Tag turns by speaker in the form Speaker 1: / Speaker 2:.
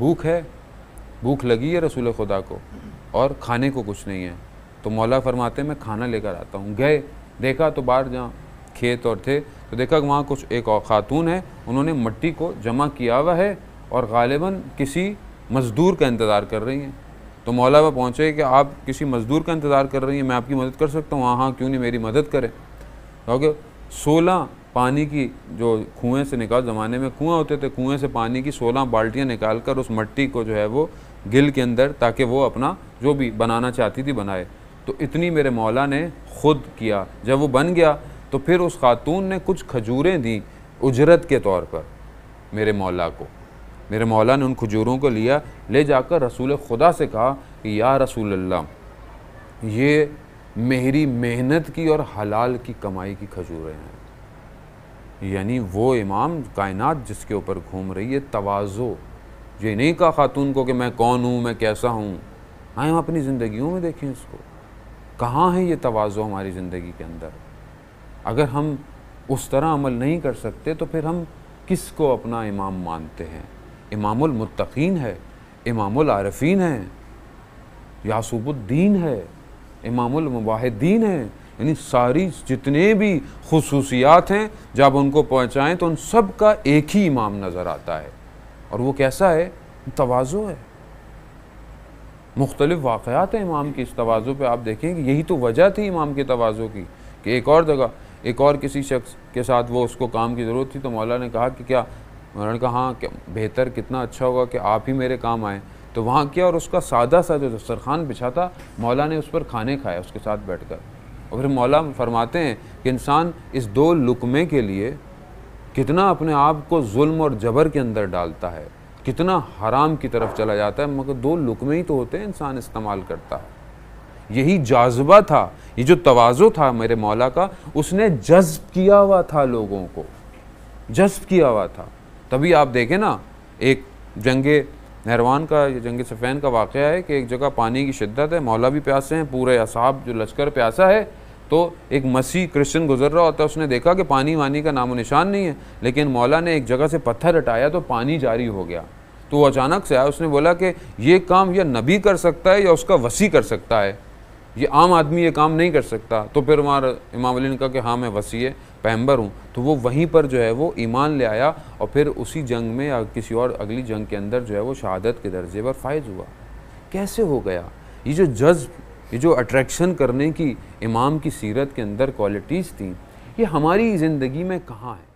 Speaker 1: भूख है भूख लगी है रसूल खुदा को और खाने को कुछ नहीं है तो मौला फरमाते मैं खाना लेकर आता हूँ गए देखा तो बाहर जहाँ खेत और थे तो देखा वहाँ कुछ एक और ख़ातून है उन्होंने मट्टी को जमा किया हुआ है और गालिबा किसी मज़दूर का इंतज़ार कर रही हैं तो मौला वह पहुँचे कि आप किसी मज़दूर का इंतज़ार कर रही हैं मैं आपकी मदद कर सकता हूँ हाँ हाँ क्यों नहीं मेरी मदद करें ओके तो सोलह पानी की जो कुएं से निकाल ज़माने में कुएँ होते थे कुएं से पानी की सोलह बाल्टियाँ निकाल कर उस मट्टी को जो है वो गिल के अंदर ताकि वो अपना जो भी बनाना चाहती थी बनाए तो इतनी मेरे मौला ने ख़ुद किया जब वो बन गया तो फिर उस खातून ने कुछ खजूरें दी उजरत के तौर पर मेरे मौला को मेरे मौला ने उन खजूरों को लिया ले जाकर रसूल खुदा से कहा कि या रसूल अल्लाह ये मेरी मेहनत की और हलाल की कमाई की खजूरें हैं यानी वो इमाम कायनात जिसके ऊपर घूम रही है तवाज़ो ये नहीं कहा ख़ातून को कि मैं कौन हूँ मैं कैसा हूँ आए हाँ, हम अपनी ज़िंदगी में देखें इसको कहाँ है ये तवाज़ो हमारी ज़िंदगी के अंदर अगर हम उस तरह अमल नहीं कर सकते तो फिर हम किस को अपना इमाम मानते हैं इमामुलमतकीन है इमामुलआरफीन है यासुबुद्दीन है इमामुलमवाहिदीन है यानी सारी जितने भी खसूसियात हैं जब उनको पहुँचाएँ तो उन सब का एक ही इमाम नज़र आता है और वो कैसा है तोज़ो है मुख्तलिफ़ वाक़ात हैं इमाम की इस तोज़ो पर आप देखेंगे यही तो वजह थी इमाम के तोज़ो की कि एक और जगह एक और किसी शख्स के साथ वो उसको काम की ज़रूरत थी तो मौला ने कहा कि क्या उन्होंने कहा हाँ बेहतर कितना अच्छा होगा कि आप ही मेरे काम आएँ तो वहाँ किया और उसका सादा सा जो दस्तरखान बिछा था मौला ने उस पर खाने खाए उसके साथ बैठ कर और फिर मौला फरमाते हैं कि इंसान इस दो लुकमे के लिए कितना अपने आप को जुल्म और जबर के अंदर डालता है कितना हराम की तरफ चला जाता है मगर दो लुकमे ही तो होते हैं इंसान इस्तेमाल करता है यही जाज्बा था ये जो तोज़ो था मेरे मौला का उसने जज्ब किया हुआ था लोगों को जज्ब किया हुआ था तभी आप देखें ना एक जंग नहरवान का जंग सफ़ैन का वाक़ है कि एक जगह पानी की शिद्दत है मौला भी प्यासे हैं पूरे असाब जो लश्कर प्यासा है तो एक मसीह क्रिश्चियन गुजर रहा होता है उसने देखा कि पानी वानी का नामो निशान नहीं है लेकिन मौला ने एक जगह से पत्थर हटाया तो पानी जारी हो गया तो वो अचानक से आया उसने बोला कि ये काम या नबी कर सकता है या उसका वसी कर सकता है ये आम आदमी ये काम नहीं कर सकता तो फिर वहाँ इमाम अली ने कहा कि हाँ मैं वसी है पैम्बर हूँ तो वो वहीं पर जो है वो ईमान ले आया और फिर उसी जंग में या किसी और अगली जंग के अंदर जो है वो शहादत के दर्जे पर फायज हुआ कैसे हो गया ये जो जज्ब ये जो अट्रैक्शन करने की इमाम की सीरत के अंदर क्वालिटीज़ थी ये हमारी ज़िंदगी में कहाँ है